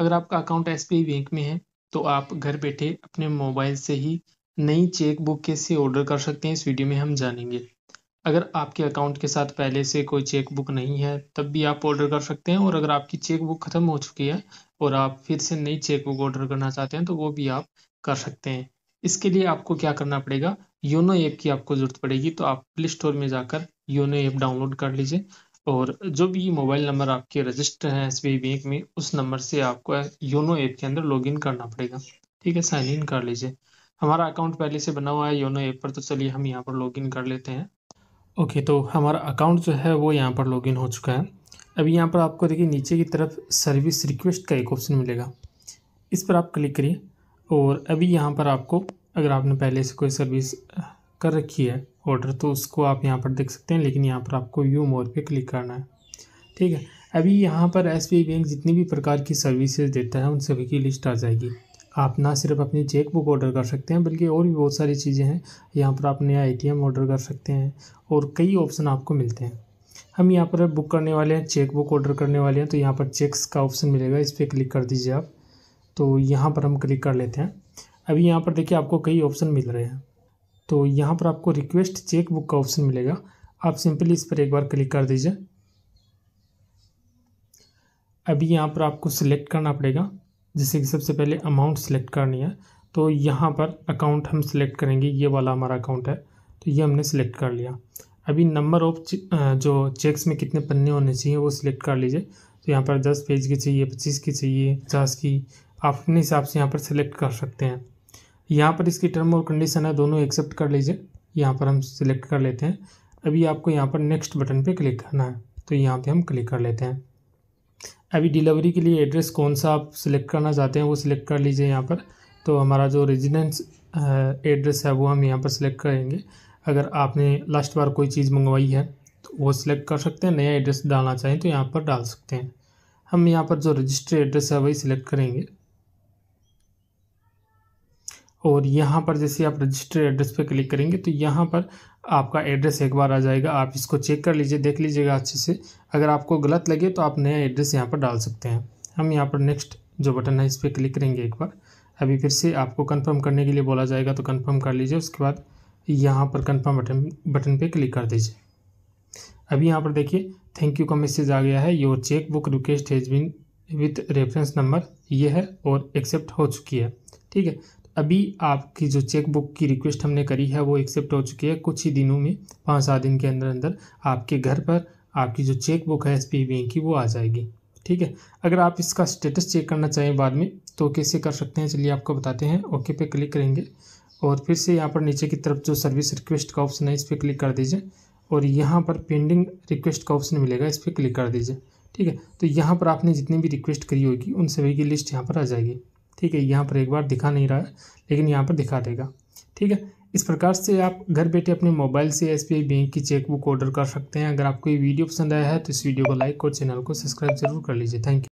अगर आपका account S Bank में है तो आप घर बैठे अपने मोबाइल से ही नई चेक बुक कैसे ऑर्डर कर सकते हैं इस वीडियो में हम जानेंगे अगर आपके अकाउंट के साथ पहले से कोई चेक बुक नहीं है तब भी आप ऑर्डर कर सकते हैं और अगर आपकी चेक बुक ख़त्म हो चुकी है और आप फिर से नई चेक बुक ऑर्डर करना चाहते हैं तो वो भी आप कर सकते हैं इसके लिए आपको क्या करना पड़ेगा योनो ऐप की आपको ज़रूरत पड़ेगी तो आप प्ले स्टोर में जाकर योनो ऐप डाउनलोड कर लीजिए और जो भी मोबाइल नंबर आपके रजिस्टर हैं एस बैंक में उस नंबर से आपको योनो ऐप के अंदर लॉगिन करना पड़ेगा ठीक है साइन इन कर लीजिए हमारा अकाउंट पहले से बना हुआ है योनो ऐप पर तो चलिए हम यहाँ पर लॉगिन कर लेते हैं ओके तो हमारा अकाउंट जो है वो यहाँ पर लॉगिन हो चुका है अभी यहाँ पर आपको देखिए नीचे की तरफ सर्विस रिक्वेस्ट का एक ऑप्शन मिलेगा इस पर आप क्लिक करिए और अभी यहाँ पर आपको अगर आपने पहले से कोई सर्विस कर रखी है ऑर्डर तो उसको आप यहाँ पर देख सकते हैं लेकिन यहाँ पर आपको यू मोर पे क्लिक करना है ठीक है अभी यहाँ पर एस बैंक जितनी भी प्रकार की सर्विसेज देता है उन सभी की लिस्ट आ जाएगी आप ना सिर्फ अपनी चेक बुक ऑर्डर कर सकते हैं बल्कि और भी बहुत सारी चीज़ें हैं यहाँ पर आप नया एम ऑर्डर कर सकते हैं और कई ऑप्शन आपको मिलते हैं हम यहाँ पर बुक करने वाले हैं चेक बुक ऑर्डर करने वाले हैं तो यहाँ पर चेक्स का ऑप्शन मिलेगा इस पर क्लिक कर दीजिए आप तो यहाँ पर हम क्लिक कर लेते हैं अभी यहाँ पर देखिए आपको कई ऑप्शन मिल रहे हैं तो यहाँ पर आपको रिक्वेस्ट चेक बुक का ऑप्शन मिलेगा आप सिंपली इस पर एक बार क्लिक कर दीजिए अभी यहाँ पर आपको सिलेक्ट करना पड़ेगा जैसे कि सबसे पहले अमाउंट सिलेक्ट करनी है तो यहाँ पर अकाउंट हम सिलेक्ट करेंगे ये वाला हमारा अकाउंट है तो ये हमने सिलेक्ट कर लिया अभी नंबर ऑफ जो चेक्स में कितने पन्ने होने चाहिए वो सिलेक्ट कर लीजिए तो यहाँ पर दस पेज की चाहिए पच्चीस की चाहिए पचास की आप अपने हिसाब से यहाँ पर सिलेक्ट कर सकते हैं यहाँ पर इसकी टर्म और कंडीशन है दोनों एक्सेप्ट कर लीजिए यहाँ पर हम सिलेक्ट कर लेते हैं अभी आपको यहाँ पर नेक्स्ट बटन पे क्लिक करना है तो यहाँ पे हम क्लिक कर लेते हैं अभी डिलीवरी के लिए एड्रेस कौन सा आप सिलेक्ट करना चाहते हैं वो सिलेक्ट कर लीजिए यहाँ पर तो हमारा जो रेजिडेंस एड्रेस है वो हम यहाँ पर सिलेक्ट करेंगे अगर आपने लास्ट बार कोई चीज़ मंगवाई है तो वो सिलेक्ट कर सकते हैं नया एड्रेस डालना चाहें तो यहाँ पर डाल सकते हैं हम यहाँ पर जो रजिस्टर्ड एड्रेस है वही सिलेक्ट करेंगे और यहाँ पर जैसे आप रजिस्टर एड्रेस पर क्लिक करेंगे तो यहाँ पर आपका एड्रेस एक बार आ जाएगा आप इसको चेक कर लीजिए देख लीजिएगा अच्छे से अगर आपको गलत लगे तो आप नया एड्रेस यहाँ पर डाल सकते हैं हम यहाँ पर नेक्स्ट जो बटन है इस पर क्लिक करेंगे एक बार अभी फिर से आपको कन्फर्म करने के लिए बोला जाएगा तो कन्फर्म कर लीजिए उसके बाद यहाँ पर कन्फर्म बटन बटन पर क्लिक कर दीजिए अभी यहाँ पर देखिए थैंक यू का मैसेज आ गया है your cheque book request has been with reference number ये है और एक्सेप्ट हो चुकी है ठीक है अभी आपकी जो चेक बुक की रिक्वेस्ट हमने करी है वो एक्सेप्ट हो चुकी है कुछ ही दिनों में पाँच सात दिन के अंदर अंदर आपके घर पर आपकी जो चेक बुक है एस बैंक की वो आ जाएगी ठीक है अगर आप इसका स्टेटस चेक करना चाहें बाद में तो कैसे कर सकते हैं चलिए आपको बताते हैं ओके पे क्लिक करेंगे और फिर से यहाँ पर नीचे की तरफ जो सर्विस रिक्वेस्ट का ऑप्शन है इस पर क्लिक कर दीजिए और यहाँ पर पेंडिंग रिक्वेस्ट का ऑप्शन मिलेगा इस पर क्लिक कर दीजिए ठीक है तो यहाँ पर आपने जितनी भी रिक्वेस्ट करी होगी उन सभी की लिस्ट यहाँ पर आ जाएगी ठीक है यहाँ पर एक बार दिखा नहीं रहा है लेकिन यहाँ पर दिखा देगा ठीक है इस प्रकार से आप घर बैठे अपने मोबाइल से एस बैंक की चेकबुक ऑर्डर कर सकते हैं अगर आपको ये वीडियो पसंद आया है तो इस वीडियो को लाइक और चैनल को सब्सक्राइब जरूर कर लीजिए थैंक यू